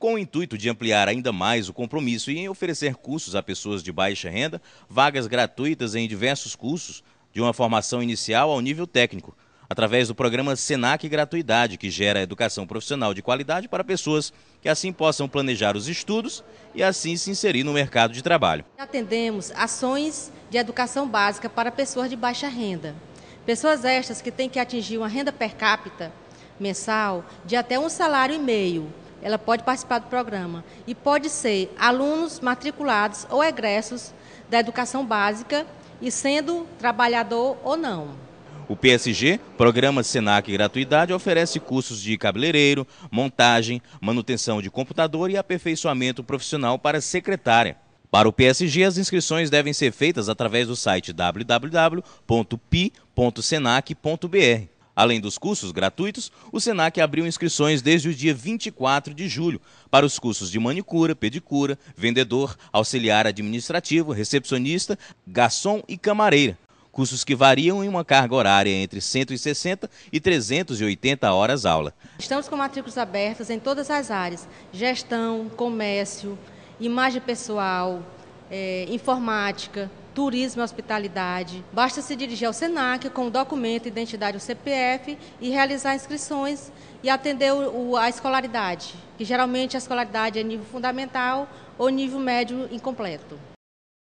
com o intuito de ampliar ainda mais o compromisso e em oferecer cursos a pessoas de baixa renda, vagas gratuitas em diversos cursos, de uma formação inicial ao nível técnico, através do programa Senac Gratuidade, que gera educação profissional de qualidade para pessoas que assim possam planejar os estudos e assim se inserir no mercado de trabalho. Atendemos ações de educação básica para pessoas de baixa renda. Pessoas estas que têm que atingir uma renda per capita mensal de até um salário e meio ela pode participar do programa. E pode ser alunos matriculados ou egressos da educação básica e sendo trabalhador ou não. O PSG, Programa Senac Gratuidade, oferece cursos de cabeleireiro, montagem, manutenção de computador e aperfeiçoamento profissional para secretária. Para o PSG, as inscrições devem ser feitas através do site www.pi.senac.br. Além dos cursos gratuitos, o SENAC abriu inscrições desde o dia 24 de julho para os cursos de manicura, pedicura, vendedor, auxiliar administrativo, recepcionista, garçom e camareira. Cursos que variam em uma carga horária entre 160 e 380 horas aula. Estamos com matrículas abertas em todas as áreas: gestão, comércio, imagem pessoal, é, informática, turismo e hospitalidade. Basta se dirigir ao SENAC com o documento, identidade ou CPF e realizar inscrições e atender o, a escolaridade, que geralmente a escolaridade é nível fundamental ou nível médio incompleto.